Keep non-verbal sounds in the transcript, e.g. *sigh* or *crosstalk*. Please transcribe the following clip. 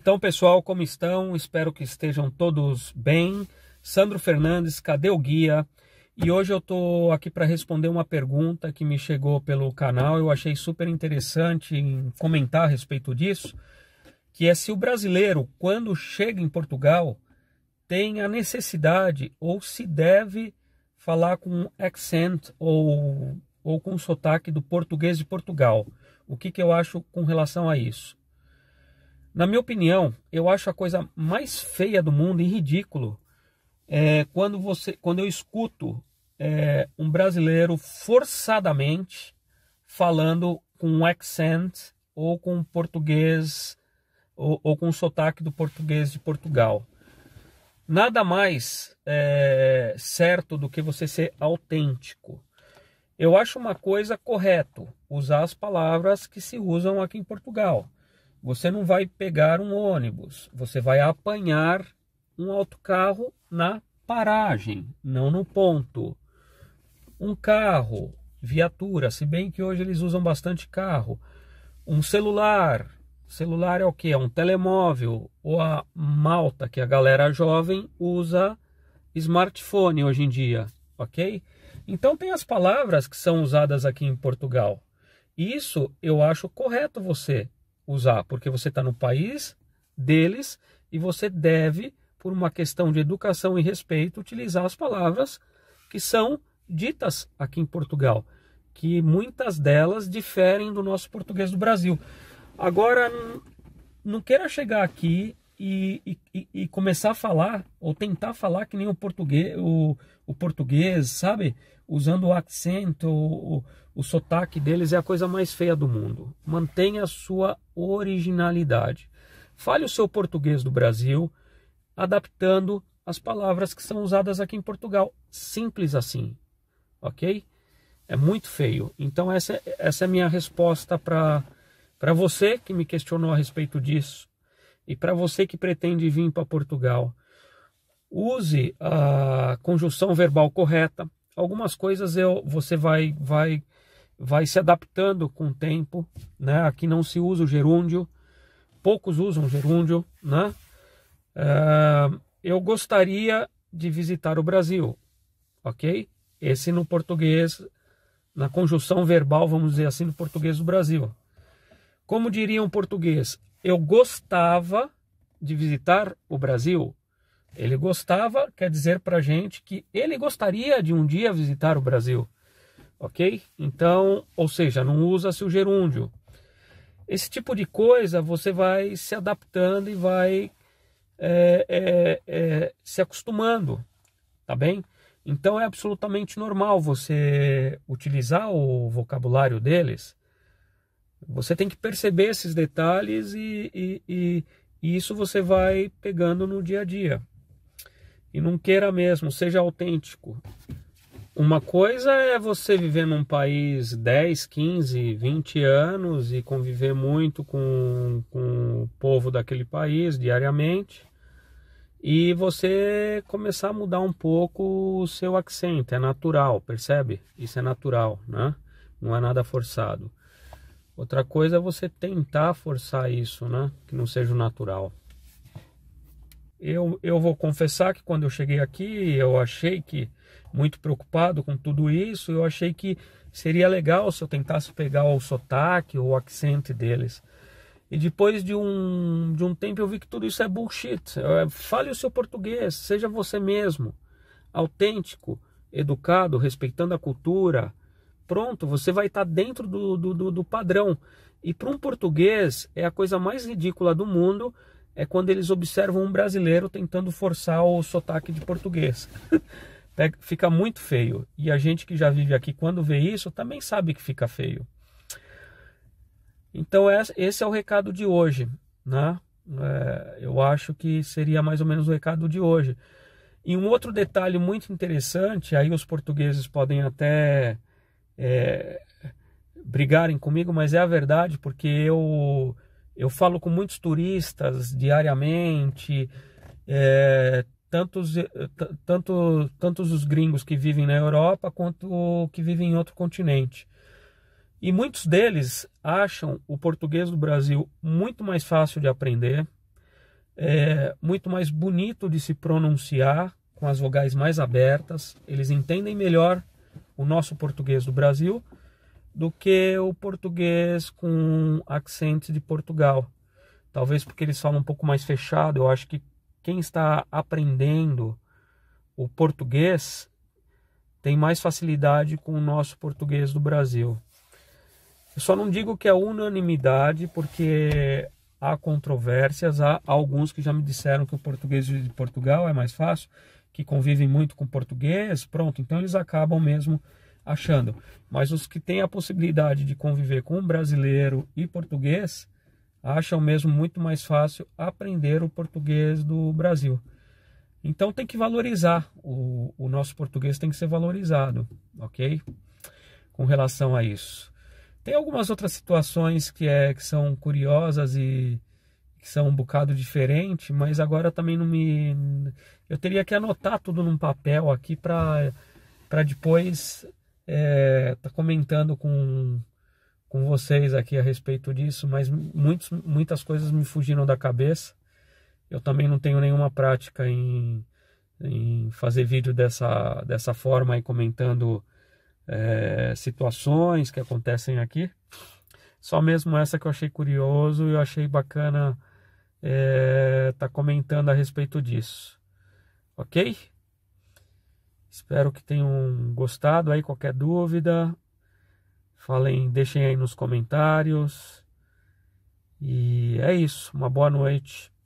Então, pessoal, como estão? Espero que estejam todos bem. Sandro Fernandes, cadê o guia? E hoje eu estou aqui para responder uma pergunta que me chegou pelo canal. Eu achei super interessante comentar a respeito disso, que é se o brasileiro, quando chega em Portugal, tem a necessidade ou se deve falar com um accent ou, ou com sotaque do português de Portugal. O que, que eu acho com relação a isso? Na minha opinião, eu acho a coisa mais feia do mundo e ridículo é, quando, você, quando eu escuto é, um brasileiro forçadamente falando com um accent ou com português ou, ou com sotaque do português de Portugal. Nada mais é, certo do que você ser autêntico. Eu acho uma coisa correto usar as palavras que se usam aqui em Portugal. Você não vai pegar um ônibus, você vai apanhar um autocarro na paragem, não no ponto. Um carro, viatura, se bem que hoje eles usam bastante carro. Um celular, celular é o que? É um telemóvel ou a malta que é a galera jovem usa smartphone hoje em dia, ok? Então tem as palavras que são usadas aqui em Portugal. Isso eu acho correto você usar, porque você está no país deles e você deve, por uma questão de educação e respeito, utilizar as palavras que são ditas aqui em Portugal, que muitas delas diferem do nosso português do Brasil. Agora, não queira chegar aqui e, e, e, começar a falar ou tentar falar que nem o português, o, o português sabe? Usando o acento, o, o, o, sotaque deles é a coisa mais feia do mundo. Mantenha a sua originalidade. Fale o seu português do Brasil, adaptando as palavras que são usadas aqui em Portugal. Simples assim, ok? É muito feio. Então, essa, é, essa é a minha resposta para você que me questionou a respeito disso e para você que pretende vir para Portugal, use a conjunção verbal correta. Algumas coisas eu, você vai, vai, vai se adaptando com o tempo. Né? Aqui não se usa o gerúndio, poucos usam gerúndio. Né? Uh, eu gostaria de visitar o Brasil, ok? Esse no português, na conjunção verbal, vamos dizer assim, no português do Brasil. Como diria um português, eu gostava de visitar o Brasil. Ele gostava quer dizer para gente que ele gostaria de um dia visitar o Brasil, ok? Então, ou seja, não usa-se o gerúndio. Esse tipo de coisa você vai se adaptando e vai é, é, é, se acostumando, tá bem? Então é absolutamente normal você utilizar o vocabulário deles você tem que perceber esses detalhes e, e, e, e isso você vai pegando no dia a dia. E não queira mesmo, seja autêntico. Uma coisa é você viver num país 10, 15, 20 anos e conviver muito com, com o povo daquele país diariamente e você começar a mudar um pouco o seu accent, é natural, percebe? Isso é natural, né? Não é nada forçado. Outra coisa é você tentar forçar isso, né? Que não seja o natural. Eu, eu vou confessar que quando eu cheguei aqui, eu achei que, muito preocupado com tudo isso, eu achei que seria legal se eu tentasse pegar o sotaque ou o acento deles. E depois de um, de um tempo eu vi que tudo isso é bullshit. É, fale o seu português, seja você mesmo, autêntico, educado, respeitando a cultura, pronto, você vai estar tá dentro do, do, do padrão. E para um português, é a coisa mais ridícula do mundo é quando eles observam um brasileiro tentando forçar o sotaque de português. *laughs* fica muito feio. E a gente que já vive aqui, quando vê isso, também sabe que fica feio. Então, é, esse é o recado de hoje. Né? É, eu acho que seria mais ou menos o recado de hoje. E um outro detalhe muito interessante, aí os portugueses podem até é, brigarem comigo, mas é a verdade, porque eu, eu falo com muitos turistas diariamente, é, tantos, é, tanto, tantos os gringos que vivem na Europa quanto que vivem em outro continente. E muitos deles acham o português do Brasil muito mais fácil de aprender, é, muito mais bonito de se pronunciar, com as vogais mais abertas, eles entendem melhor o nosso português do Brasil do que o português com acento de Portugal. Talvez porque eles falam um pouco mais fechado. Eu acho que quem está aprendendo o português tem mais facilidade com o nosso português do Brasil. Eu só não digo que é unanimidade, porque há controvérsias, há alguns que já me disseram que o português de Portugal é mais fácil que convivem muito com português, pronto, então eles acabam mesmo achando. Mas os que têm a possibilidade de conviver com brasileiro e português acham mesmo muito mais fácil aprender o português do Brasil. Então tem que valorizar, o, o nosso português tem que ser valorizado, ok? Com relação a isso. Tem algumas outras situações que, é, que são curiosas e que são um bocado diferente, mas agora também não me. Eu teria que anotar tudo num papel aqui para para depois é, tá comentando com com vocês aqui a respeito disso, mas muitos, muitas coisas me fugiram da cabeça. Eu também não tenho nenhuma prática em, em fazer vídeo dessa, dessa forma e comentando é, situações que acontecem aqui. Só mesmo essa que eu achei curioso e eu achei bacana é, tá comentando a respeito disso. Ok? Espero que tenham gostado aí. Qualquer dúvida, falem, deixem aí nos comentários. E é isso. Uma boa noite.